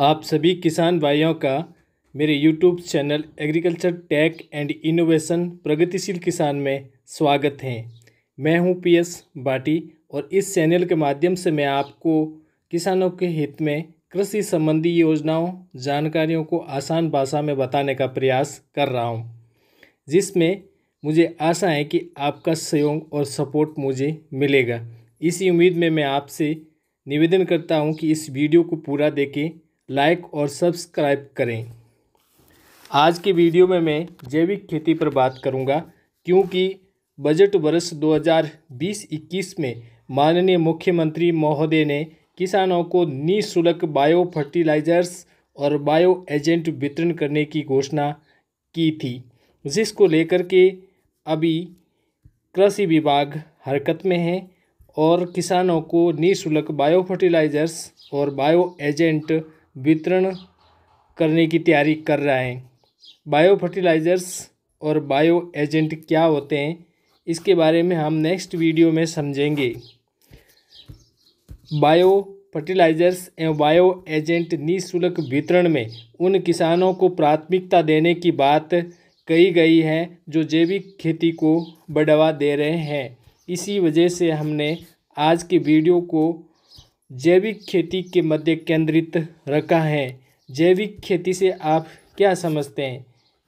आप सभी किसान भाइयों का मेरे YouTube channel agriculture tech and innovation प्रगतिशील किसान में स्वागत है मैं हूं पीएस बाटी और इस चैनल के माध्यम से मैं आपको किसानों के हित में कृषि संबंधी योजनाओं जानकारियों को आसान भाषा में बताने का प्रयास कर रहा हूं जिसमें मुझे आशा है कि आपका सहयोग और सपोर्ट मुझे मिलेगा इसी उम्मीद में मैं आपसे निवेदन करता हूं कि इस वीडियो को पूरा देखें लाइक और सब्सक्राइब करें आज के वीडियो में मैं जैविक खेती पर बात करूंगा क्योंकि बजट वर्ष 2020-21 में माननीय मुख्यमंत्री महोदय ने किसानों को निःशुल्क बायो फर्टिलाइजर्स और बायो एजेंट वितरण करने की घोषणा की थी जिसको लेकर के अभी कृषि विभाग हरकत में है और किसानों को निःशुल्क बायो फर्टिलाइजर्स और बायो एजेंट वितरण करने की तैयारी कर रहा है बायो फर्टिलाइज़र्स और बायो एजेंट क्या होते हैं इसके बारे में हम नेक्स्ट वीडियो में समझेंगे बायो फर्टिलाइज़र्स एवं बायो एजेंट निःशुल्क वितरण में उन किसानों को प्राथमिकता देने की बात कही गई है जो जैविक खेती को बढ़ावा दे रहे हैं इसी वजह से हमने आज की वीडियो को जैविक खेती के मध्य केंद्रित रखा है जैविक खेती से आप क्या समझते हैं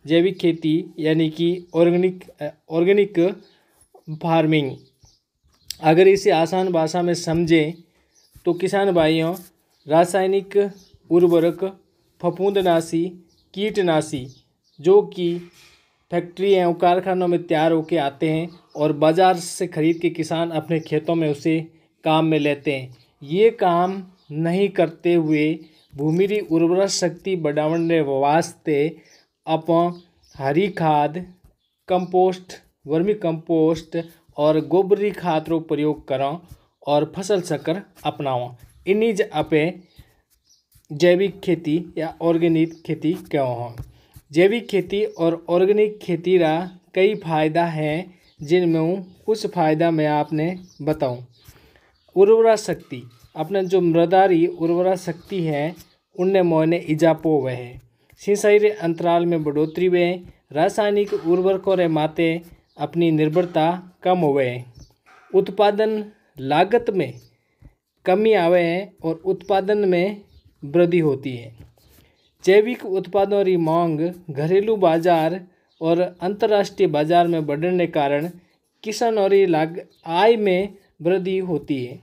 जैविक खेती यानी कि ऑर्गेनिक ऑर्गेनिक फार्मिंग अगर इसे आसान भाषा में समझें तो किसान भाइयों रासायनिक उर्वरक फफूंदनाशी कीटनाशी जो कि फैक्ट्री एवं कारखानों में तैयार होकर आते हैं और बाज़ार से ख़रीद के किसान अपने खेतों में उसे काम में लेते हैं ये काम नहीं करते हुए भूमिरी उर्वरा शक्ति बढ़ाने वास्ते अप हरी खाद कंपोस्ट वर्मी कंपोस्ट और गोबरी खाद रो प्रयोग करो और फसल चक्र अपनाओ इन्हीं अपे जैविक खेती या ऑर्गेनिक खेती कहो जैविक खेती और ऑर्गेनिक खेती रा कई फायदा हैं जिनमें कुछ फ़ायदा मैं आपने बताऊं उर्वरा शक्ति अपने जो मृदारी उर्वरा शक्ति है उनने मोहने इजापो वह सिंचाई रे अंतराल में बढ़ोतरी वे रासायनिक उर्वरकों रे माते अपनी निर्भरता कम होवे उत्पादन लागत में कमी आवे है और उत्पादन में वृद्धि होती है जैविक उत्पादों की मांग घरेलू बाजार और अंतर्राष्ट्रीय बाजार में बढ़ने के कारण किसानों की लाग आय में वृद्धि होती है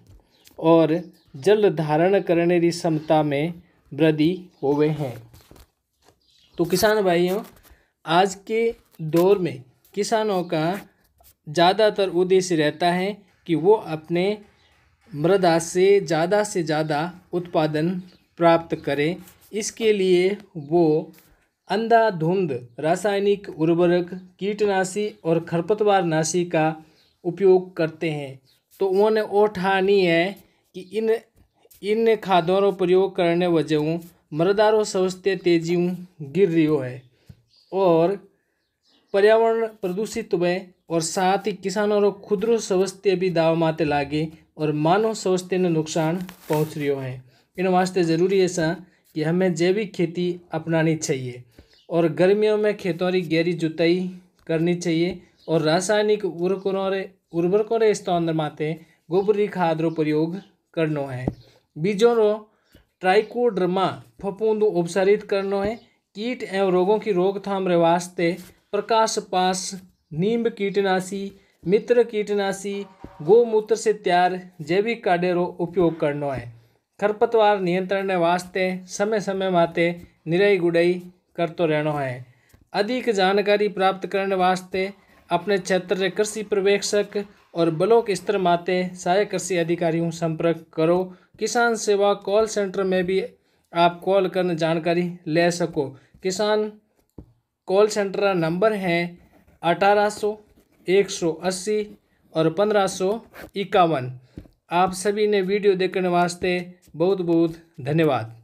और जल धारण करने की क्षमता में वृद्धि होवे हैं तो किसान भाइयों आज के दौर में किसानों का ज़्यादातर उद्देश्य रहता है कि वो अपने मृदा से ज़्यादा से ज़्यादा उत्पादन प्राप्त करें इसके लिए वो अंधाधुंध रासायनिक उर्वरक कीटनाशी और खरपतवार नाशी का उपयोग करते हैं तो उन्होंने ओठानी है कि इन इन खादों रो प्रयोग करने वजह मरदारो स्वास्थ्य तेजी गिर रियो है और पर्यावरण प्रदूषित हुए और साथ ही किसानों रो खुदरो सवस्ते भी दाव माते लागे और मानव स्वास्थ्य ने नुकसान पहुँच रियो है इन वास्ते ज़रूरी ऐसा कि हमें जैविक खेती अपनानी चाहिए और गर्मियों में खेतों की गहरी जुताई करनी चाहिए और रासायनिक उर्वरकों रे उर्वरकों रे इस्तेमाल तो माते गोबरी खाद रो प्रयोग है હે रो ट्राइकोड्रमा फपूंद उपचारित करना है कीट एवं रोगों की रोकथाम रे वास्ते प्रकाश पास नीम कीटनाशी मित्र कीटनाशी गोमूत्र से तैयार जैविक काडे रो उपयोग करना है खरपतवार नियंत्रण वास्ते समय समय माते निराई गुड़ाई करते रहना है अधिक जानकारी प्राप्त करने वास्ते अपने क्षेत्र के कृषि पर्यवेक्षक और ब्लॉक स्तर माते सहायक कृषि अधिकारियों संपर्क करो किसान सेवा कॉल सेंटर में भी आप कॉल कर जानकारी ले सको किसान कॉल सेंटर नंबर हैं अठारह सौ एक सौ अस्सी और पंद्रह सौ इक्यावन आप सभी ने वीडियो देखने वास्ते बहुत बहुत धन्यवाद